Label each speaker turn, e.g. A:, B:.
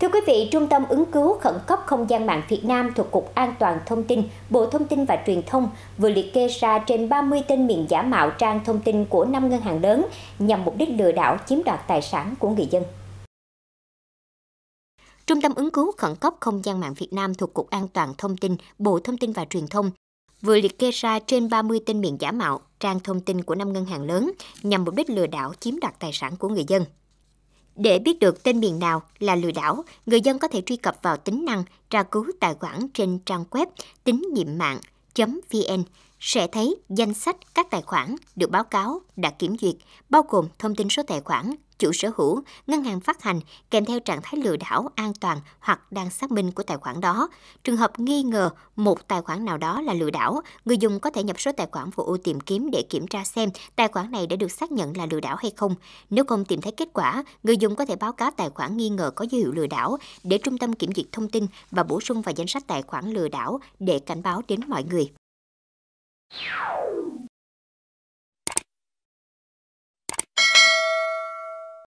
A: Thưa quý vị, Trung tâm ứng cứu khẩn cấp không gian mạng Việt Nam thuộc Cục An toàn Thông tin, Bộ Thông tin và Truyền thông vừa liệt kê ra trên 30 tên miệng giả mạo trang thông tin của 5 ngân hàng lớn nhằm mục đích lừa đảo chiếm đoạt tài sản của người dân. Trung tâm ứng cứu khẩn cấp không gian mạng Việt Nam thuộc Cục An toàn Thông tin, Bộ Thông tin và Truyền thông vừa liệt kê ra trên 30 tên miệng giả mạo trang thông tin của 5 ngân hàng lớn nhằm mục đích lừa đảo chiếm đoạt tài sản của người dân. Để biết được tên miền nào là lừa đảo, người dân có thể truy cập vào tính năng tra cứu tài khoản trên trang web tín nhiệm mạng.vn sẽ thấy danh sách các tài khoản được báo cáo đã kiểm duyệt, bao gồm thông tin số tài khoản, chủ sở hữu, ngân hàng phát hành kèm theo trạng thái lừa đảo an toàn hoặc đang xác minh của tài khoản đó. Trường hợp nghi ngờ một tài khoản nào đó là lừa đảo, người dùng có thể nhập số tài khoản vào ô tìm kiếm để kiểm tra xem tài khoản này đã được xác nhận là lừa đảo hay không. Nếu không tìm thấy kết quả, người dùng có thể báo cáo tài khoản nghi ngờ có dấu hiệu lừa đảo để trung tâm kiểm duyệt thông tin và bổ sung vào danh sách tài khoản lừa đảo để cảnh báo đến mọi người. you